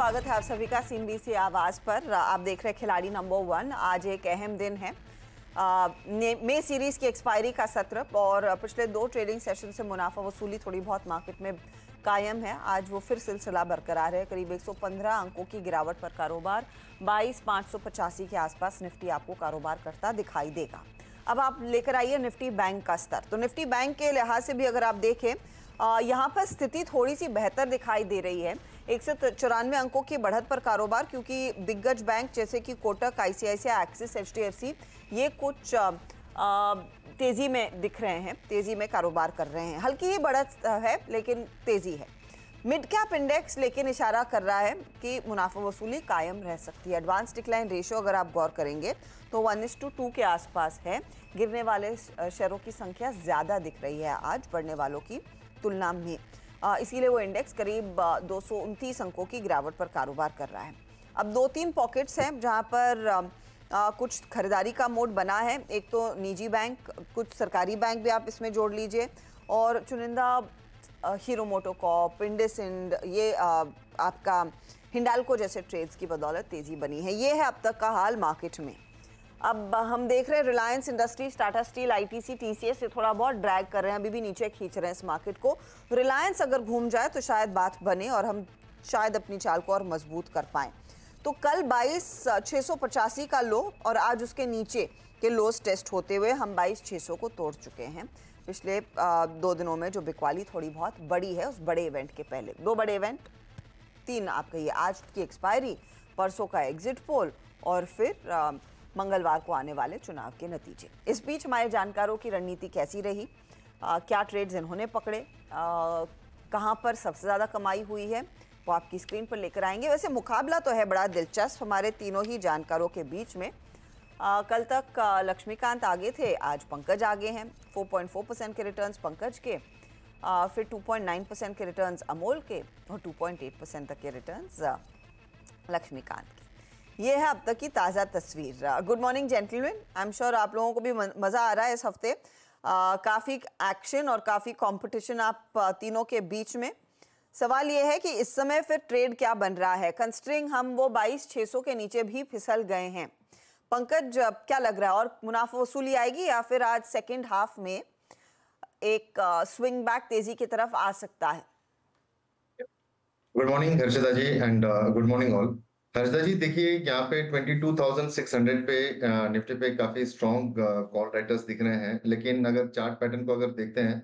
स्वागत है आप सभी का सीन बी आवाज़ पर आप देख रहे हैं खिलाड़ी नंबर वन आज एक अहम दिन है मे सीरीज़ की एक्सपायरी का सत्र और पिछले दो ट्रेडिंग सेशन से मुनाफा वसूली थोड़ी बहुत मार्केट में कायम है आज वो फिर सिलसिला बरकरार है करीब 115 अंकों की गिरावट पर कारोबार बाईस के आसपास निफ्टी आपको कारोबार करता दिखाई देगा अब आप लेकर आइए निफ्टी बैंक का स्तर तो निफ्टी बैंक के लिहाज से भी अगर आप देखें यहाँ पर स्थिति थोड़ी सी बेहतर दिखाई दे रही है एक सौ चौरानवे अंकों की बढ़त पर कारोबार क्योंकि दिग्गज बैंक जैसे कि कोटक आईसीआईसीआई एक्सिस एचडीएफसी ये कुछ आ, तेजी में दिख रहे हैं तेजी में कारोबार कर रहे हैं हल्की ही बढ़त है लेकिन तेजी है मिड कैप इंडेक्स लेकिन इशारा कर रहा है कि मुनाफा वसूली कायम रह सकती है एडवांस डिक्लाइन रेशियो अगर आप गौर करेंगे तो वन इज टू टू के आसपास है गिरने वाले शेयरों की संख्या ज़्यादा दिख रही है आज बढ़ने वालों की तुलना में इसीलिए वो इंडेक्स करीब दो अंकों की गिरावट पर कारोबार कर रहा है अब दो तीन पॉकेट्स हैं जहाँ पर आ, कुछ खरीदारी का मोड बना है एक तो निजी बैंक कुछ सरकारी बैंक भी आप इसमें जोड़ लीजिए और चुनिंदा हीरो मोटोकॉप इंडेसिंड ये आ, आपका हिंडालको जैसे ट्रेड्स की बदौलत तेज़ी बनी है ये है अब तक का हाल मार्केट में अब हम देख रहे हैं Reliance Industries Tata Steel ITC TCS से थोड़ा बहुत ड्रैग कर रहे हैं अभी भी नीचे खींच रहे हैं इस मार्केट को रिलायंस अगर घूम जाए तो शायद बात बने और हम शायद अपनी चाल को और मजबूत कर पाएं तो कल बाईस छः का लो और आज उसके नीचे के लोस टेस्ट होते हुए हम बाईस छः को तोड़ चुके हैं पिछले दो दिनों में जो बिकवाली थोड़ी बहुत बड़ी है उस बड़े इवेंट के पहले दो बड़े इवेंट तीन आप कहिए आज की एक्सपायरी परसों का एग्जिट पोल और फिर मंगलवार को आने वाले चुनाव के नतीजे इस बीच हमारे जानकारों की रणनीति कैसी रही आ, क्या ट्रेड्स इन्होंने पकड़े कहाँ पर सबसे ज़्यादा कमाई हुई है वो आपकी स्क्रीन पर लेकर आएंगे वैसे मुकाबला तो है बड़ा दिलचस्प हमारे तीनों ही जानकारों के बीच में आ, कल तक लक्ष्मीकांत आगे थे आज पंकज आगे हैं 4.4 परसेंट के रिटर्न्स पंकज के आ, फिर 2.9 परसेंट के रिटर्न्स अमोल के और 2.8 परसेंट तक के रिटर्न्स लक्ष्मीकांत के ये है अब तक की ताज़ा तस्वीर good morning gentleman I am sure आप लोगों को भी मज़ा आ रहा है इस हफ्ते काफ़ी एक्शन और काफ़ी कंपटीशन आप तीनों के बीच में सवाल ये है कि इस समय फिर ट्रेड क्या बन रहा है कंस्टरिंग हम वो बाईस छः सौ के नीचे भी फिसल गए हैं पंकज क्या लग रहा है और मुनाफा वसूली आएगी या फिर आज सेकेंड हाफ में एक स्विंग बैक तेजी की तरफ आ सकता है good morning Harshita ji and good morning all Harshada ji देखिए यहाँ पे 22,600 पे निफ्टी पे काफी स्ट्रॉन्ग कॉल राइटर्स दिख रहे हैं लेकिन अगर चार्ट पैटर्न को अगर देखते हैं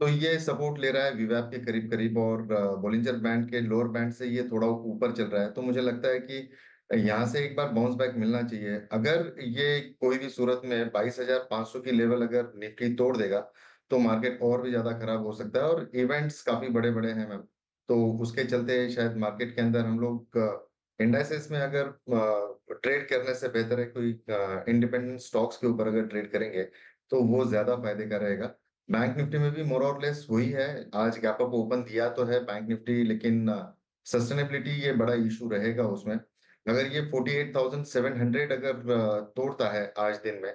तो ये सपोर्ट ले रहा है विवैप के करीब करीब और बोलिंजर बैंड के लोअर बैंड से ये थोड़ा ऊपर चल रहा है तो मुझे लगता है कि यहाँ से एक बार बाउंस बैक मिलना चाहिए अगर ये कोई भी सूरत में 22,500 की लेवल अगर निफ्टी तोड़ देगा तो मार्केट और भी ज्यादा खराब हो सकता है और इवेंट्स काफी बड़े बड़े हैं मैम तो उसके चलते शायद मार्केट के अंदर हम लोग इंडाइसिस में अगर ट्रेड करने से बेहतर है कोई इंडिपेंडेंट स्टॉक्स के ऊपर अगर ट्रेड करेंगे तो वो ज्यादा फायदे का रहेगा बैंक निफ्टी में भी मोर और लेस वही है आज गैप अप ओपन दिया तो है बैंक निफ्टी लेकिन सस्टेनेबिलिटी ये बड़ा इशू रहेगा उसमें अगर ये 48,700 अगर तोड़ता है आज दिन में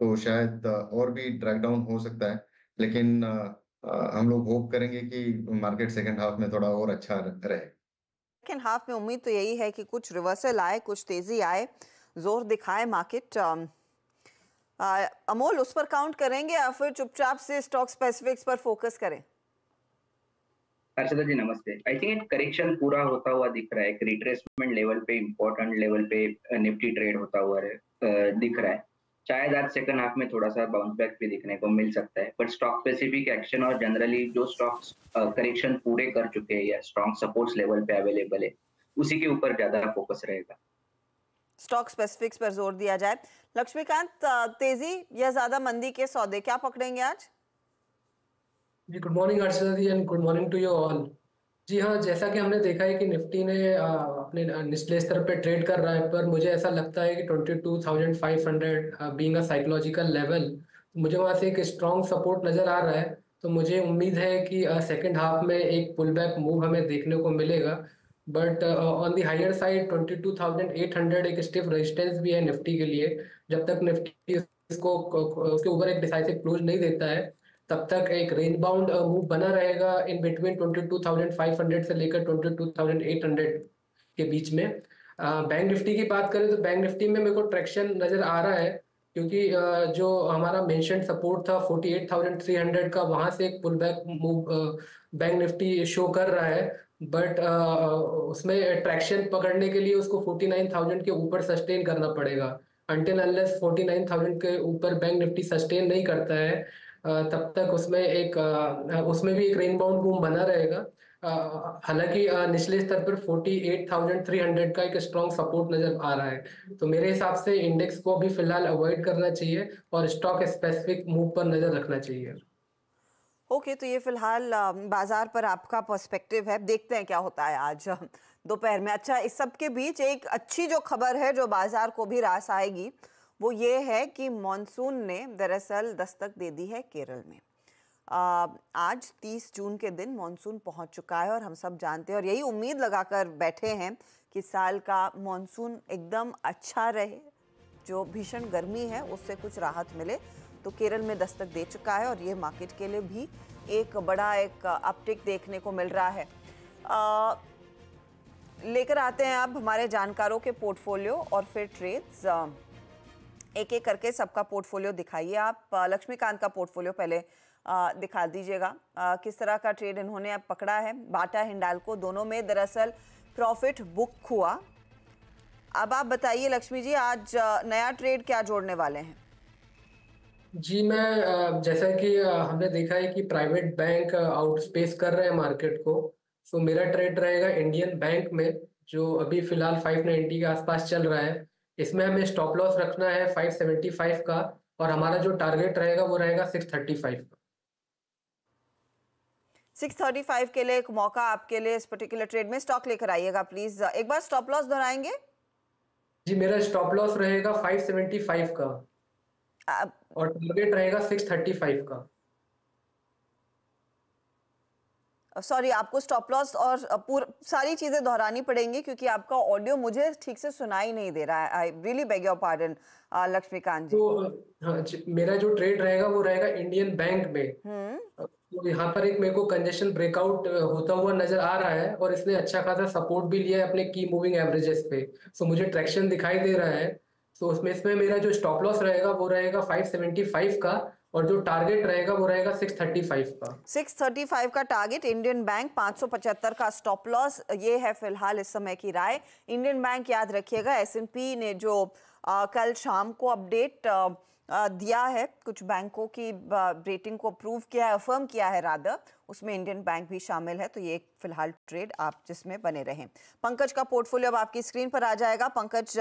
तो शायद और भी ड्रैग डाउन हो सकता है लेकिन हम लोग होप करेंगे कि मार्केट सेकेंड हाफ में थोड़ा और अच्छा रहे सेकेंड हाफ में उम्मीद तो यही है कि कुछ रिवर्सल आए कुछ तेज़ी आए जोर दिखाए मार्केट um, अमोल उस पर काउंट करेंगे या फिर चुपचाप से स्टॉक स्पेसिफिक्स पर फोकस करें हर्षदा जी नमस्ते आई थिंक करेक्शन पूरा होता हुआ दिख रहा है एक रिट्रेसमेंट लेवल पे इम्पोर्टेंट लेवल पे निफ्टी uh, ट्रेड होता हुआ uh, दिख रहा है शायद आज सेकंड हाफ में थोड़ा सा बाउंस बैक भी देखने को मिल सकता है बट स्टॉक स्पेसिफिक एक्शन और जनरली जो स्टॉक करेक्शन पूरे कर चुके हैं या स्ट्रॉन्ग सपोर्ट लेवल पे अवेलेबल है उसी के ऊपर ज्यादा फोकस रहेगा स्टॉक स्पेसिफिक्स पर जोर दिया जाए लक्ष्मीकांत तेजी या ज्यादा मंदी के सौदे क्या पकड़ेंगे आज जी good morning and good morning to you all जी हाँ, जैसा कि हमने देखा है कि निफ्टी ने अपने निचले स्तर पर ट्रेड कर रहा है पर मुझे ऐसा लगता है कि twenty two thousand five hundred a psychological level मुझे वहाँ से एक स्ट्रॉन्ग सपोर्ट नज़र आ रहा है तो मुझे उम्मीद है कि सेकेंड हाफ में एक पुल बैक मूव हमें देखने को मिलेगा but on the higher side twenty two thousand eight hundred एक स्टिफ रेजिस्टेंस भी है निफ्टी के लिए जब तक निफ्टी इसको उसके ऊपर एक डिसाइसिव क्लोज नहीं देता है तब तक एक रेंज बाउंड मूव बना रहेगा इन बिटवीन 22,500 से लेकर 22,800 के बीच में बैंक uh, निफ्टी की बात करें तो बैंक निफ्टी में मेरे को ट्रैक्शन नज़र आ रहा है क्योंकि uh, जो हमारा मेंशन सपोर्ट था 48,300 का वहां से एक pull back move bank Nifty show कर रहा है बट uh, उसमें ट्रैक्शन पकड़ने के लिए उसको 49,000 के ऊपर सस्टेन करना पड़ेगा अनटिल अनलेस 49,000 के ऊपर बैंक निफ्टी सस्टेन नहीं करता है तब तक उसमें एक उसमें भी एक रेन बाउंड बूम बना रहेगा हालांकि निचले स्तर पर 48,300 का एक स्ट्रॉन्ग सपोर्ट नजर आ रहा है तो मेरे हिसाब से इंडेक्स को अभी फिलहाल अवॉइड करना चाहिए और स्टॉक स्पेसिफिक मूव पर नजर रखना चाहिए ओके okay, तो ये फिलहाल बाजार पर आपका पर्सपेक्टिव है देखते हैं क्या होता है आज दोपहर में अच्छा इस सब के बीच एक अच्छी जो खबर है जो बाजार को भी रास आएगी वो ये है कि मानसून ने दरअसल दस्तक दे दी है केरल में आज 30 जून के दिन मानसून पहुंच चुका है और हम सब जानते हैं और यही उम्मीद लगाकर बैठे हैं कि साल का मानसून एकदम अच्छा रहे जो भीषण गर्मी है उससे कुछ राहत मिले तो केरल में दस्तक दे चुका है और ये मार्केट के लिए भी एक बड़ा एक अपटिक देखने को मिल रहा है लेकर आते हैं अब हमारे जानकारों के पोर्टफोलियो और फिर ट्रेड्स एक एक करके सबका पोर्टफोलियो दिखाइए आप लक्ष्मीकांत का पोर्टफोलियो पहले आ, दिखा दीजिएगा किस तरह का ट्रेड इन्होंने अब पकड़ा है बाटा हिंडाल को दोनों में दरअसल प्रॉफिट बुक हुआ अब आप बताइए लक्ष्मी जी आज नया ट्रेड क्या जोड़ने वाले हैं जी मैं जैसा कि हमने देखा है कि प्राइवेट बैंक आउटस्पेस कर रहे हैं मार्केट को सो मेरा ट्रेड रहेगा इंडियन बैंक में जो अभी फिलहाल 590 के आसपास चल रहा है इसमें हमें स्टॉप लॉस रखना है 575 का और हमारा जो टारगेट रहेगा वो रहेगा 635 का 635 के लिए एक मौका आपके लिए इस पर्टिकुलर ट्रेड में स्टॉक लेकर आइएगा प्लीज एक बार स्टॉप लॉस दोहराएंगे जी मेरा स्टॉप लॉस रहेगा 575 का आ, और टारगेट रहेगा 635 का सॉरी आपको स्टॉप लॉस और पूर, सारी चीज़ें दोहरानी पड़ेंगी क्योंकि आपका ऑडियो मुझे ठीक से सुनाई नहीं दे रहा है I really beg your pardon Laxmikant ji तो हाँ, मेरा जो ट्रेड रहेगा वो रहेगा इंडियन बैंक में हम्म। तो यहाँ पर एक मेरे को कंजेशन ब्रेकआउट होता हुआ नजर आ रहा है और इसने अच्छा खासा सपोर्ट भी लिया है अपने की मूविंग एवरेजेस पे सो मुझे ट्रैक्शन दिखाई दे रहा है तो उसमें इसमें मेरा जो स्टॉप लॉस रहेगा वो रहेगा 575 का और जो टारगेट रहेगा वो रहेगा 635 का 635 का टारगेट इंडियन बैंक 575 का स्टॉप लॉस ये है फिलहाल इस समय की राय इंडियन बैंक याद रखिएगा एसएनपी ने जो आ, कल शाम को अपडेट आ, दिया है कुछ बैंकों की रेटिंग को अप्रूव किया है अफर्म किया है राधा उसमें इंडियन बैंक भी शामिल है तो ये फिलहाल ट्रेड आप जिसमें बने रहें पंकज का पोर्टफोलियो अब आपकी स्क्रीन पर आ जाएगा पंकज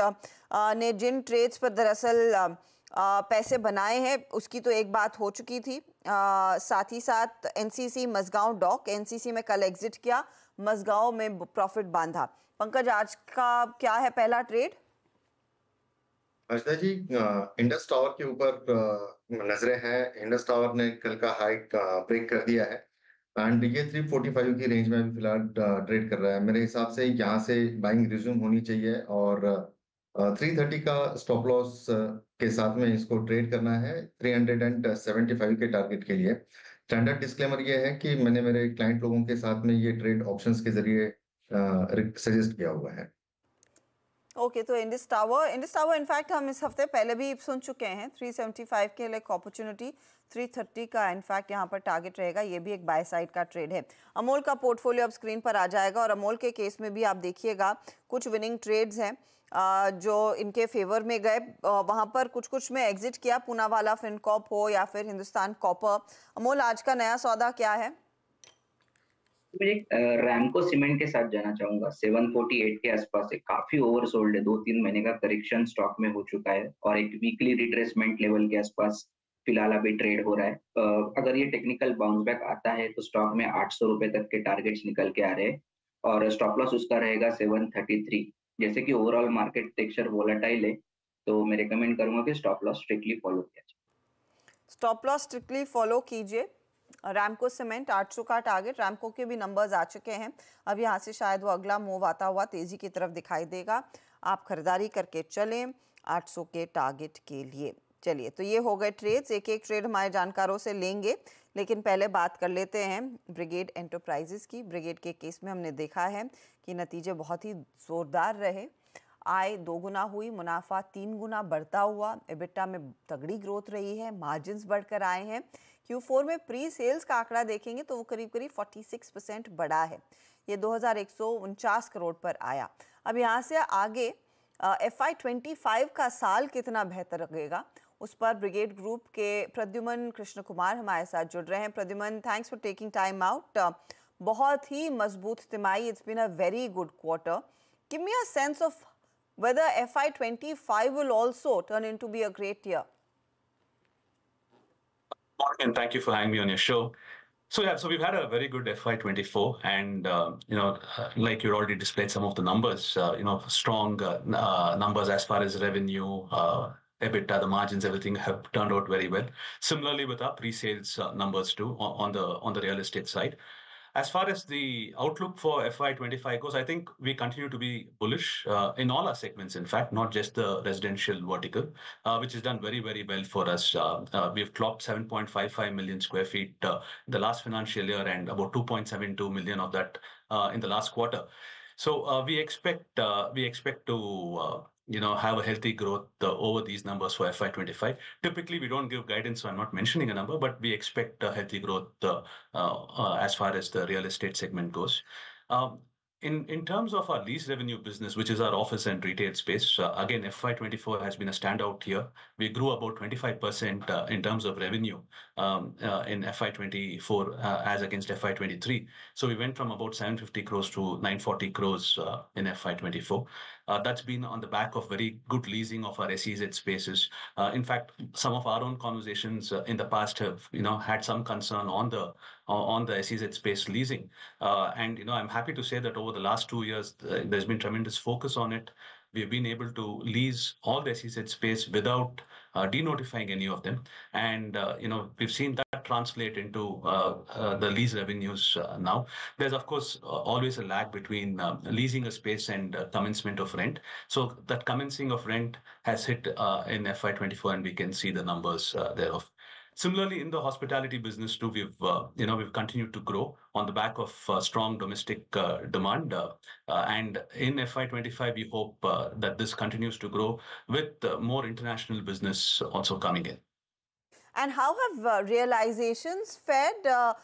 ने जिन ट्रेड्स पर दरअसल पैसे बनाए हैं उसकी तो एक बात हो चुकी थी आ, साथ ही साथ एनसीसी मजगांव डॉक एनसीसी में कल एग्जिट किया मजगांव में प्रॉफिट बांधा पंकज आज का क्या है पहला ट्रेड अर्चना जी इंडस टावर के ऊपर नजरें हैं इंडस टावर ने कल का हाई ब्रेक कर दिया है एंड ये 345 की रेंज में भी फिलहाल ट्रेड कर रहा है मेरे हिसाब से यहाँ से बाइंग रिज्यूम होनी चाहिए और 330 का स्टॉप लॉस के साथ में इसको ट्रेड करना है 375 के टारगेट के लिए स्टैंडर्ड डिस्क्लेमर ये है कि मैंने मेरे क्लाइंट लोगों के साथ में ये ट्रेड ऑप्शंस के जरिए सजेस्ट किया हुआ है ओके okay, तो Indus Tower Indus Tower in fact हम इस हफ्ते पहले भी सुन चुके हैं 375 के लिए एक अपॉर्चुनिटी 330 का इनफैक्ट यहां पर टारगेट रहेगा ये भी एक बाय साइड का ट्रेड है अमोल का पोर्टफोलियो अब स्क्रीन पर आ जाएगा और अमोल के केस में भी आप देखिएगा कुछ विनिंग ट्रेड्स हैं जो इनके फेवर में गए वहाँ पर कुछ कुछ में एग्जिट किया पूनावाला फिनकॉप हो या फिर हिंदुस्तान कॉपर अमोल आज का नया सौदा क्या है मुझे रैमको सीमेंट के साथ जाना चाहूंगा 748 के आसपास है काफी ओवरसोल्ड है दो तीन महीने का करेक्शन स्टॉक में हो चुका है और एक वीकली रिट्रेसमेंट लेवल के आसपास फिलहाल अभी ट्रेड हो रहा है अगर ये टेक्निकल बाउंस बैक आता है तो स्टॉक में आठ सौ रुपए तक के टारगेट्स निकल के आ रहे हैं और स्टॉप लॉस उसका रहेगा सेवन थर्टी थ्री जैसे कि ओवरऑल मार्केट टेक्सचर वोलाटाइल है तो मैं रिकमेंड करूंगा कि स्टॉप लॉस स्ट्रिक्टली फॉलो किया जाए स्टॉप लॉस स्ट्रिक्टली फॉलो कीजिए रैमको सीमेंट आठ सौ का टारगेट रैमको के भी नंबर्स आ चुके हैं अब यहाँ से शायद वो अगला मूव आता हुआ तेज़ी की तरफ दिखाई देगा आप खरीदारी करके चलें 800 के टारगेट के लिए चलिए तो ये हो गए ट्रेड्स एक एक ट्रेड हमारे जानकारों से लेंगे लेकिन पहले बात कर लेते हैं ब्रिगेड एंटरप्राइजेस की ब्रिगेड के केस में हमने देखा है कि नतीजे बहुत ही ज़ोरदार रहे आय दो गुना हुई मुनाफा तीन गुना बढ़ता हुआ एबिटा में तगड़ी ग्रोथ रही है मार्जिन्स बढ़कर आए हैं क्यू फोर में प्री सेल्स का आंकड़ा देखेंगे तो वो करीब करीब 46 परसेंट बढ़ा है ये दो करोड़ पर आया अब यहाँ से आगे एफ आई का साल कितना बेहतर रहेगा उस पर ब्रिगेड ग्रुप के प्रद्युमन कृष्ण कुमार हमारे साथ जुड़ रहे हैं Pradyuman thanks for taking time out बहुत ही मजबूत तिमाही it's been a very good quarter give me a sense of whether FI25 will also turn into be a great year. And thank you for having me on your show. So yeah, so we've had a very good FY24, and uh, you know, like you already displayed some of the numbers, uh, you know, strong uh, numbers as far as revenue, uh, EBITDA, the margins, everything have turned out very well. Similarly, with our pre-sales uh, numbers too on the real estate side. As far as the outlook for FY 2025 goes, I think we continue to be bullish uh, in all our segments, in fact, not just the residential vertical, uh, which has done very, very well for us. We've clocked 7.55 million sq ft in the last financial year and about 2.72 million of that in the last quarter. So we expect to you know, have a healthy growth uh, over these numbers for FY 25 Typically, we don't give guidance, so I'm not mentioning a number, but we expect a healthy growth uh, uh, as far as the real estate segment goes. Um, in terms of our lease revenue business, which is our office and retail space, again, FY 24 has been a standout year. We grew about 25% in terms of revenue um, uh, in FY24 uh, as against FY23. So we went from about 750 crores to 940 crores uh, in FY24. that's been on the back of very good leasing of our SEZ spaces. in fact, some of our own conversations in the past have you know had some concern on the on the SEZ space leasing. and you know I'm happy to say that over the last two years, there's been tremendous focus on it we have been able to lease all the SEZ space without uh, denotifying any of them. And, uh, you know, we've seen that translate into uh, uh the lease revenues uh, now. There's, of course, uh, always a lag between leasing a space and commencement of rent. So that commencing of rent has hit in FY24, and we can see the numbers thereof. Similarly, in the hospitality business too, we've uh, you know we've continued to grow on the back of uh, strong domestic uh, demand. And in FY25, we hope that this continues to grow with more international business also coming in. And how have realizations fared?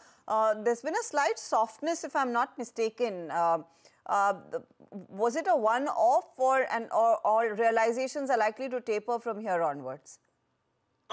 there's been a slight softness, if I'm not mistaken. was it a one-off or, and, or, or realizations are likely to taper from here onwards?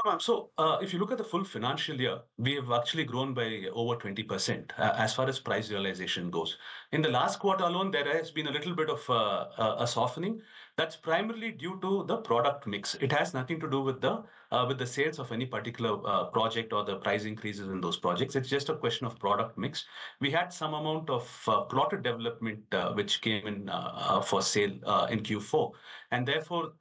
No, ma'am. So, uh, if you look at the full financial year, we have actually grown by over 20% uh, as far as price realization goes. In the last quarter alone, there has been a little bit of uh, a softening, that's primarily due to the product mix. It has nothing to do with the uh, sales of any particular uh, project or the price increases in those projects. It's just a question of product mix. We had some amount of uh, plotted development which came in for sale in Q4. and Therefore,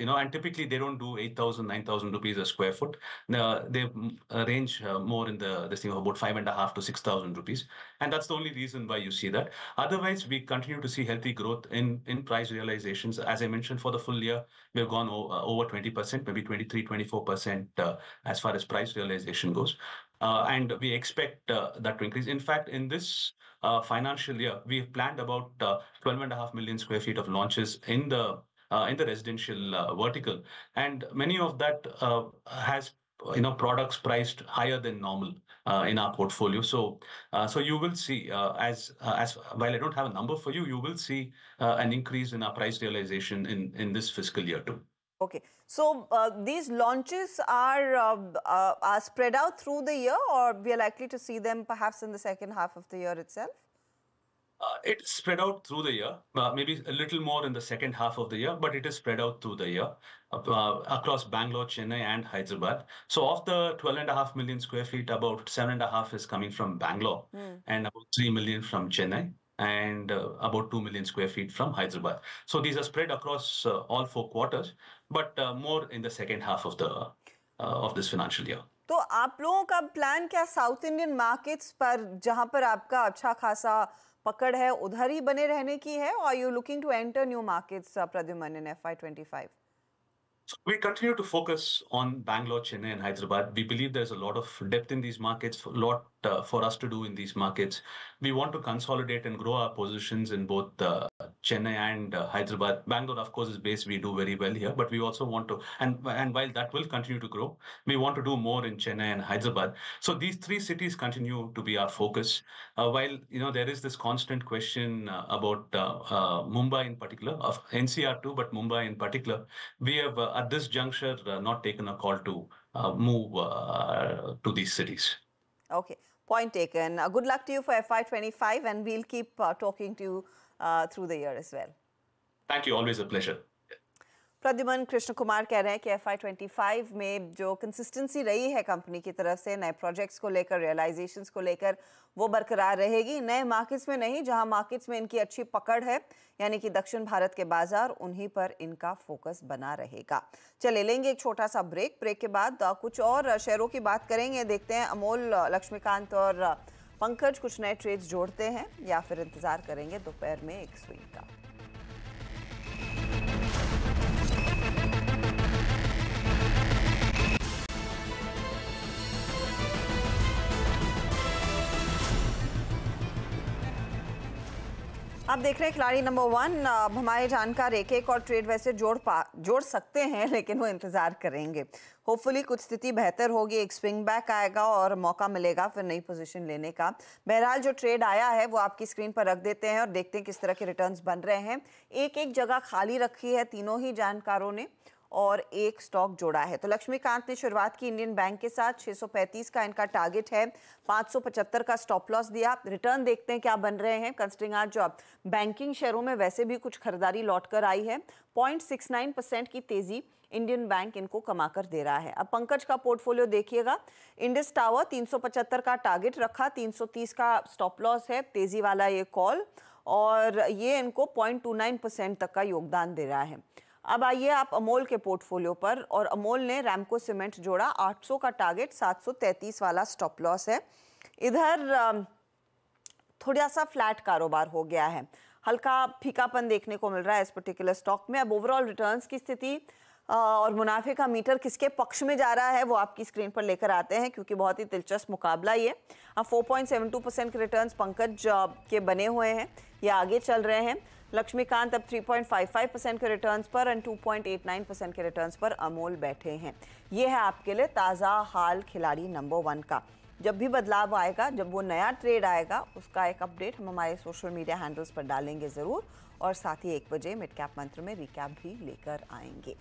you know, and typically they don't do 8,000, 9,000 rupees a foot. ft. They range more in the of about 5,500-6,000 rupees and that's the only reason why you see that. Otherwise, we continue to see healthy growth in, in price realizations. As I mentioned, for the full year, we have gone uh, over 20%, maybe 23, 24% uh, as far as price realization goes. Uh, and we expect uh, that to increase. In fact, in this uh, financial year, we have planned about 12.5 uh, million square feet of launches in the in the residential vertical, and many of that has you know products priced higher than normal uh, in our portfolio. So uh, you will see, uh, as while I don't have a number for you, you will see an increase in our price realization in this fiscal year too. Okay. So these launches um, are spread out through the year, or we are likely to see them perhaps in the second half of the year itself? It's spread out through the year, maybe a little more in the second half of the year, but it is spread out through the year. Uh, across Bangalore, Chennai, and Hyderabad. So of the 12.5 million square feet, about 7.5 is coming from Bangalore hmm. and about 3 million from Chennai and uh, about 2 million square feet from Hyderabad. So these are spread across uh, all four quarters, but more in the second half of the of this financial year. तो आप लोगों का plan क्या south Indian markets पर जहां पर आपका अच्छा खासा पकड़ है उधर ही बने रहने की है or are you looking to enter new markets, in in I twenty we continue to focus on Bangalore, Chennai, and Hyderabad. We believe there's a lot of depth in these markets, a lot uh, for us to do in these markets. We want to consolidate and grow our positions in both uh, Chennai and uh, Hyderabad. Bangalore, of course, is based. We do very well here, but we also want to, and while that will continue to grow, we want to do more in Chennai and Hyderabad. So these three cities continue to be our focus. While you know there is this constant question about Mumbai in particular, of NCR too, but Mumbai in particular, we have at this juncture not taken a call to move to these cities. Okay. Point taken. Uh, good luck to you for FY25 and we'll keep uh, talking to you uh, through the year as well. Thank you. Always a pleasure. Pradyuman Krishna Kumar कह रहे हैं कि F I twenty five में जो consistency रही है company की तरफ से नए प्रोजेक्ट्स को लेकर रियलाइजेशन को लेकर वो बरकरार रहेगी नए मार्केट्स में नहीं जहां मार्केट्स में इनकी अच्छी पकड़ है यानी कि दक्षिण भारत के बाजार उन्हीं पर इनका फोकस बना रहेगा चले लेंगे एक छोटा सा ब्रेक ब्रेक के बाद तो कुछ और शेयरों की बात करेंगे देखते हैं अमोल लक्ष्मीकांत और पंकज कुछ नए ट्रेड्स जोड़ते हैं या फिर इंतज़ार करेंगे दोपहर में एक स्विंग का आप देख रहे हैं खिलाड़ी नंबर वन अब हमारे जानकार एक एक और ट्रेड वैसे जोड़ पा जोड़ सकते हैं लेकिन वो इंतज़ार करेंगे होपफुली कुछ स्थिति बेहतर होगी एक स्विंग बैक आएगा और मौका मिलेगा फिर नई पोजीशन लेने का बहरहाल जो ट्रेड आया है वो आपकी स्क्रीन पर रख देते हैं और देखते हैं किस तरह के रिटर्न्स बन रहे हैं एक एक जगह खाली रखी है तीनों ही जानकारों ने और एक स्टॉक जोड़ा है तो लक्ष्मीकांत ने शुरुआत की इंडियन बैंक के साथ 635 का इनका टारगेट है 575 का स्टॉप लॉस दिया रिटर्न देखते हैं क्या बन रहे हैं कंस्टिंग आज जो बैंकिंग शेयरों में वैसे भी कुछ खरीदारी लौट कर आई है पॉइंट परसेंट की तेजी इंडियन बैंक इनको कमाकर दे रहा है अब पंकज का पोर्टफोलियो देखिएगा इंडस टावर 375 का टारगेट रखा 330 का स्टॉप लॉस है तेजी वाला ये कॉल और ये इनको 0.29 परसेंट तक का योगदान दे रहा है अब आइए आप अमोल के पोर्टफोलियो पर और अमोल ने रैमको सीमेंट जोड़ा 800 का टारगेट 733 वाला स्टॉप लॉस है इधर थोड़ा सा फ्लैट कारोबार हो गया है हल्का फीकापन देखने को मिल रहा है इस पर्टिकुलर स्टॉक में अब ओवरऑल रिटर्न्स की स्थिति और मुनाफे का मीटर किसके पक्ष में जा रहा है वो आपकी स्क्रीन पर लेकर आते हैं क्योंकि बहुत ही दिलचस्प मुकाबला ये अब टू परसेंट के रिटर्न पंकज के बने हुए हैं या आगे चल रहे हैं लक्ष्मीकांत अब 3.55 परसेंट के रिटर्न्स पर एंड 2.89 परसेंट के रिटर्न्स पर अमोल बैठे हैं ये है आपके लिए ताज़ा हाल खिलाड़ी नंबर वन का जब भी बदलाव आएगा जब वो नया ट्रेड आएगा उसका एक अपडेट हम हमारे सोशल मीडिया हैंडल्स पर डालेंगे ज़रूर और साथ ही एक बजे मिड कैप मंत्र में रिकैप भी लेकर आएंगे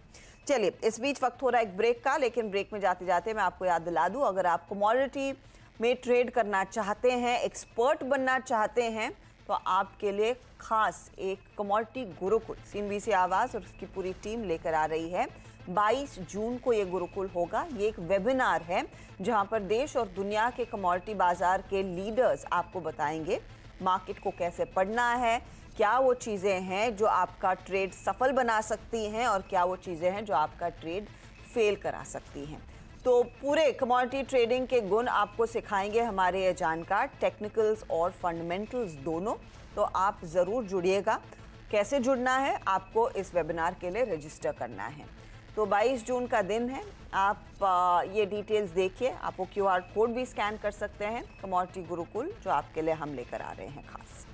चलिए इस बीच वक्त हो रहा है एक ब्रेक का लेकिन ब्रेक में जाते जाते मैं आपको याद दिला दूँ अगर आप कमोडिटी में ट्रेड करना चाहते हैं एक्सपर्ट बनना चाहते हैं तो आपके लिए खास एक कमोडिटी गुरुकुल सीनबी से आवाज़ और उसकी पूरी टीम लेकर आ रही है 22 जून को ये गुरुकुल होगा ये एक वेबिनार है जहां पर देश और दुनिया के कमोडिटी बाजार के लीडर्स आपको बताएंगे मार्केट को कैसे पढ़ना है क्या वो चीज़ें हैं जो आपका ट्रेड सफल बना सकती हैं और क्या वो चीज़ें हैं जो आपका ट्रेड फेल करा सकती हैं तो पूरे कमोडिटी ट्रेडिंग के गुण आपको सिखाएंगे हमारे ये जानकार टेक्निकल्स और फंडामेंटल्स दोनों तो आप ज़रूर जुड़िएगा कैसे जुड़ना है आपको इस वेबिनार के लिए रजिस्टर करना है तो 22 जून का दिन है आप ये डिटेल्स देखिए आप वो क्यू कोड भी स्कैन कर सकते हैं कमोडिटी गुरुकुल जो आपके लिए हम लेकर आ रहे हैं खास